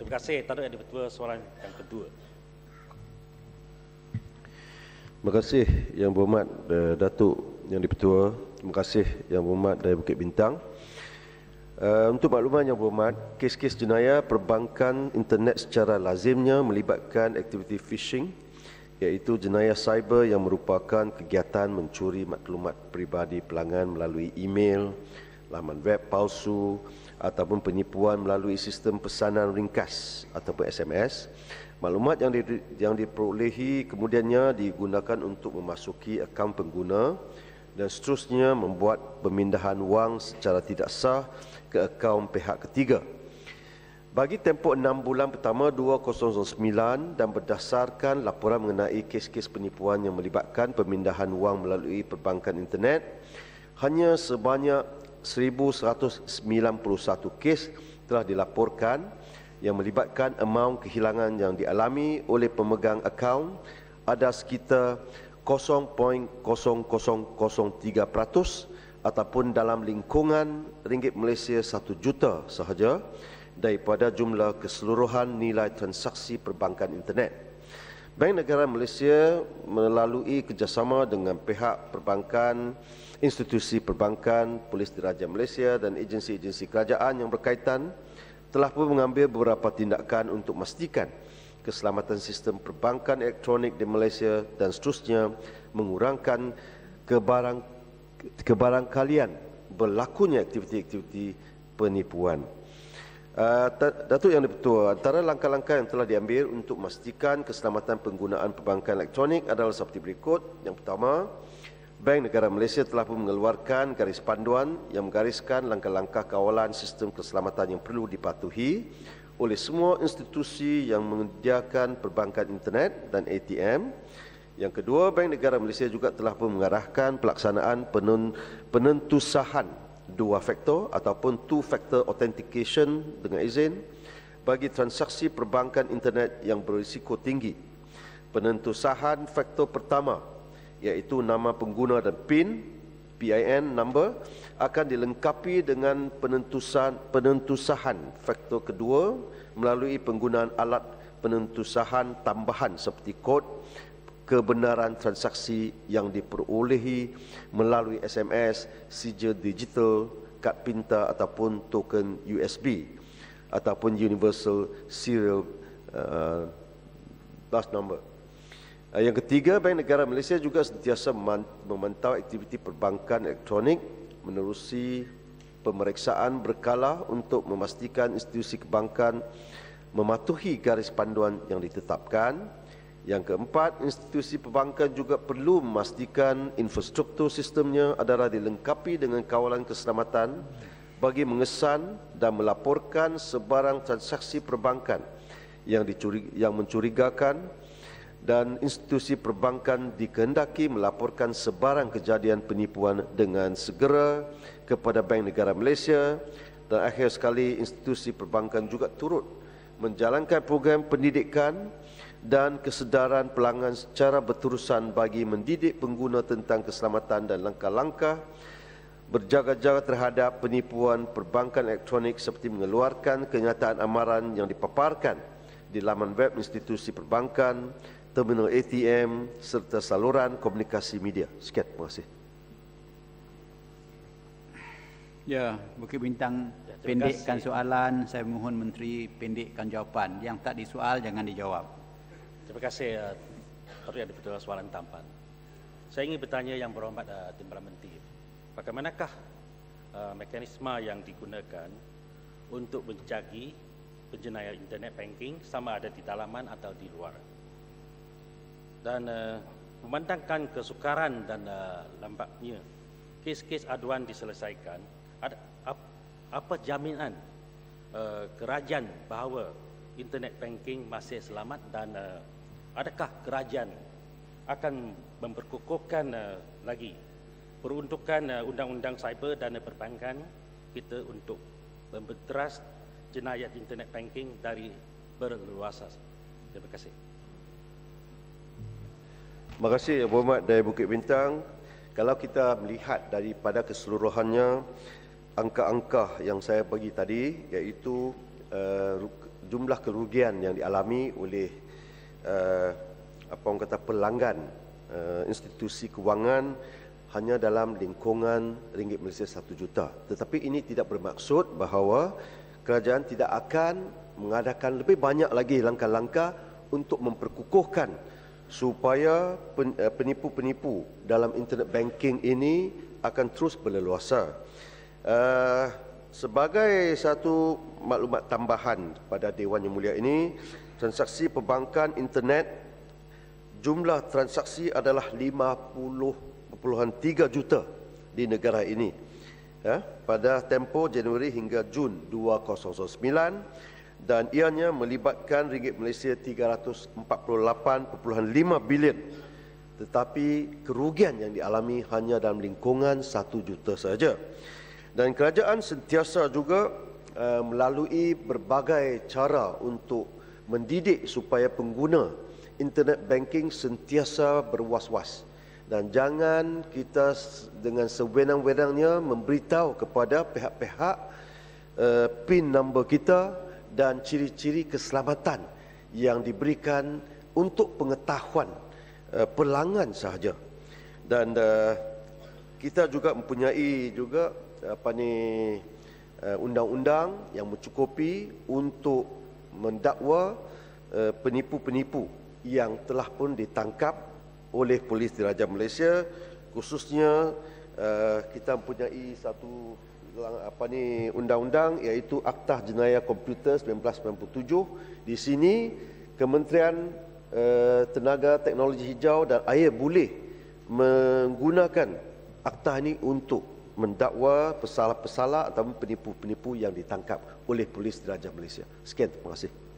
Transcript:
Terima kasih Tanduk yang dipertua soalan yang kedua Terima kasih Yang Berhormat eh, Datuk yang dipertua Terima kasih Yang Berhormat dari Bukit Bintang Uh, untuk makluman yang berhormat, kes-kes jenayah perbankan internet secara lazimnya melibatkan aktiviti phishing iaitu jenayah cyber yang merupakan kegiatan mencuri maklumat peribadi pelanggan melalui email, laman web palsu ataupun penipuan melalui sistem pesanan ringkas ataupun SMS. Maklumat yang di, yang diperolehi kemudiannya digunakan untuk memasuki akaun pengguna dan seterusnya membuat pemindahan wang secara tidak sah ke akaun pihak ketiga. Bagi tempoh enam bulan pertama 2009 dan berdasarkan laporan mengenai kes-kes penipuan yang melibatkan pemindahan wang melalui perbankan internet, hanya sebanyak 1191 kes telah dilaporkan yang melibatkan amount kehilangan yang dialami oleh pemegang akaun ada sekitar 0.0003% ataupun dalam lingkungan ringgit Malaysia 1 juta sahaja daripada jumlah keseluruhan nilai transaksi perbankan internet. Bank Negara Malaysia melalui kerjasama dengan pihak perbankan, institusi perbankan, Polis Diraja Malaysia dan agensi-agensi kerajaan yang berkaitan telah pun mengambil beberapa tindakan untuk memastikan keselamatan sistem perbankan elektronik di Malaysia dan seterusnya mengurangkan kebarang, kebarangkalian berlakunya aktiviti-aktiviti penipuan. Ah, Datuk Yang Dipertua, antara langkah-langkah yang telah diambil untuk memastikan keselamatan penggunaan perbankan elektronik adalah seperti berikut. Yang pertama, Bank Negara Malaysia telah pun mengeluarkan garis panduan yang menggariskan langkah-langkah kawalan sistem keselamatan yang perlu dipatuhi oleh semua institusi yang menyediakan perbankan internet dan ATM. Yang kedua, Bank Negara Malaysia juga telah pun mengarahkan pelaksanaan penentusahan dua faktor ataupun two factor authentication dengan izin bagi transaksi perbankan internet yang berisiko tinggi. Penentu sahan faktor pertama iaitu nama pengguna dan PIN PIN number akan dilengkapi dengan penentu sahan faktor kedua melalui penggunaan alat penentu sahan tambahan seperti kod kebenaran transaksi yang diperolehi melalui SMS, sijil digital, kad pintar ataupun token USB ataupun universal serial uh, last number. Uh, yang ketiga, Bank Negara Malaysia juga sentiasa memantau aktiviti perbankan elektronik menerusi pemeriksaan berkala untuk memastikan institusi kebankan mematuhi garis panduan yang ditetapkan yang keempat, institusi perbankan juga perlu memastikan infrastruktur sistemnya adalah dilengkapi dengan kawalan keselamatan bagi mengesan dan melaporkan sebarang transaksi perbankan yang, dicurig- yang mencurigakan dan institusi perbankan dikehendaki melaporkan sebarang kejadian penipuan dengan segera kepada Bank Negara Malaysia dan akhir sekali institusi perbankan juga turut menjalankan program pendidikan dan kesedaran pelanggan secara berterusan bagi mendidik pengguna tentang keselamatan dan langkah-langkah berjaga-jaga terhadap penipuan perbankan elektronik seperti mengeluarkan kenyataan amaran yang dipaparkan di laman web institusi perbankan, terminal ATM serta saluran komunikasi media. Sekian, terima kasih. Ya, Bukit Bintang ya, pendekkan soalan, saya mohon Menteri pendekkan jawapan. Yang tak disoal, jangan dijawab. Terima kasih Tuan uh, yang diberi soalan tampan. Saya ingin bertanya yang berhormat uh, Timbalan Menteri, bagaimanakah uh, mekanisme yang digunakan untuk mencari penjenayah internet banking sama ada di dalaman atau di luar? Dan uh, memandangkan kesukaran dan uh, lambatnya kes-kes aduan diselesaikan, ada, ap, apa jaminan uh, kerajaan bahawa internet banking masih selamat dan uh, adakah kerajaan akan memperkukuhkan eh, lagi peruntukan eh, undang-undang cyber dan perbankan kita untuk membenteras jenayah internet banking dari berleluasa. Terima kasih. Terima kasih Abu Ahmad dari Bukit Bintang. Kalau kita melihat daripada keseluruhannya angka-angka yang saya bagi tadi iaitu uh, jumlah kerugian yang dialami oleh uh, apa orang kata pelanggan uh, institusi kewangan hanya dalam lingkungan ringgit Malaysia satu juta. Tetapi ini tidak bermaksud bahawa kerajaan tidak akan mengadakan lebih banyak lagi langkah-langkah untuk memperkukuhkan supaya eh, penipu-penipu dalam internet banking ini akan terus berleluasa. Uh, sebagai satu maklumat tambahan pada Dewan Yang Mulia ini, transaksi perbankan internet jumlah transaksi adalah 50.3 juta di negara ini. Ya, pada tempoh Januari hingga Jun 2009 dan ianya melibatkan ringgit Malaysia 348.5 bilion tetapi kerugian yang dialami hanya dalam lingkungan 1 juta saja dan kerajaan sentiasa juga eh, melalui berbagai cara untuk mendidik supaya pengguna internet banking sentiasa berwas-was dan jangan kita dengan sewenang-wenangnya memberitahu kepada pihak-pihak uh, pin number kita dan ciri-ciri keselamatan yang diberikan untuk pengetahuan uh, eh, pelanggan sahaja dan uh, kita juga mempunyai juga apa ni eh, undang-undang yang mencukupi untuk mendakwa eh, penipu-penipu yang telah pun ditangkap oleh polis diraja Malaysia khususnya eh, kita mempunyai satu apa ni undang-undang iaitu Akta Jenayah Komputer 1997 di sini Kementerian Tenaga Teknologi Hijau dan Air boleh menggunakan akta ini untuk mendakwa pesalah-pesalah atau penipu-penipu yang ditangkap oleh polis diraja Malaysia. Sekian, terima kasih.